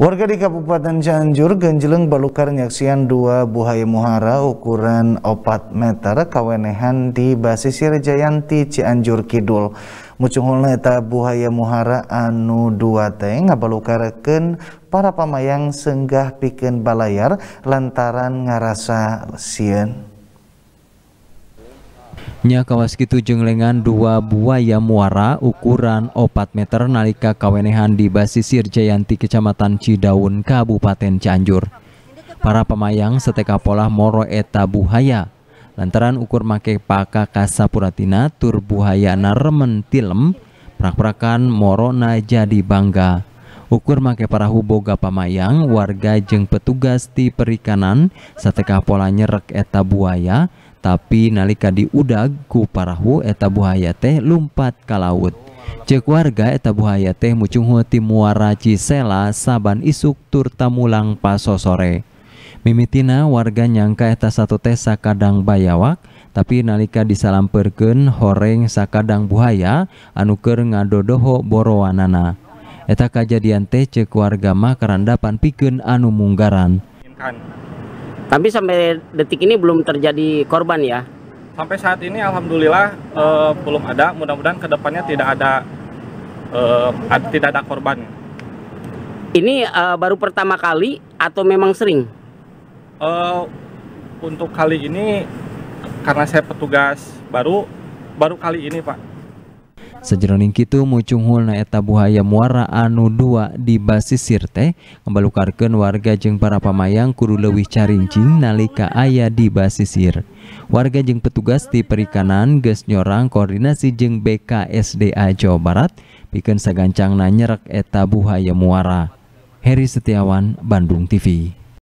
Warga di Kabupaten Cianjur genjeleng balukar nyaksian dua buaya muhara ukuran 4 meter kawenehan di basisir Jayanti Cianjur Kidul. Munculnya eta buaya muhara anu dua teh ngabalukarekeun para pamayang senggah piken balayar lantaran ngarasa sieun. Nya kawas kitu jenglengan dua buaya muara ukuran 4 meter nalika kawenehan di Basisir Jayanti Kecamatan Cidaun Kabupaten Cianjur. Para pemayang seteka pola moro eta buhaya. Lantaran ukur make paka kasapuratina tur buhayana remen tilem, prak-prakan na jadi bangga. Ukur make parahu boga pemayang warga jeng petugas di perikanan, seteka pola nyerek eta buaya, tapi nalika diudagku parahu eta Buha teh lumppat ka laut cek warga eta Buha teh mucunho timara Cisela saban isuktur tamulang pasoosore mimmitina warga nyangka eta satu Tsakadangdang bayawak tapi nalika disalam perken horeng sakadang buaya anuker ngadodoho boowanna eta kajjadian teh ce warga mahkarandapan piken anu mugararan Tapi sampai detik ini belum terjadi korban ya? Sampai saat ini alhamdulillah eh, belum ada. Mudah-mudahan kedepannya tidak ada eh, tidak ada korban. Ini eh, baru pertama kali atau memang sering? Eh, untuk kali ini karena saya petugas baru baru kali ini pak Sejroning kitu mucunghul etabuha buhaya muara anu dua di basisir teh membalukarkan warga jeng para pamayang kudu lewih carincing nalika ayah di basisir. Warga jeng petugas di perikanan ges nyorang koordinasi jeng BKSDA Jawa Barat bikin segancang nanyerak eta buhaya muara. Heri Setiawan, Bandung TV.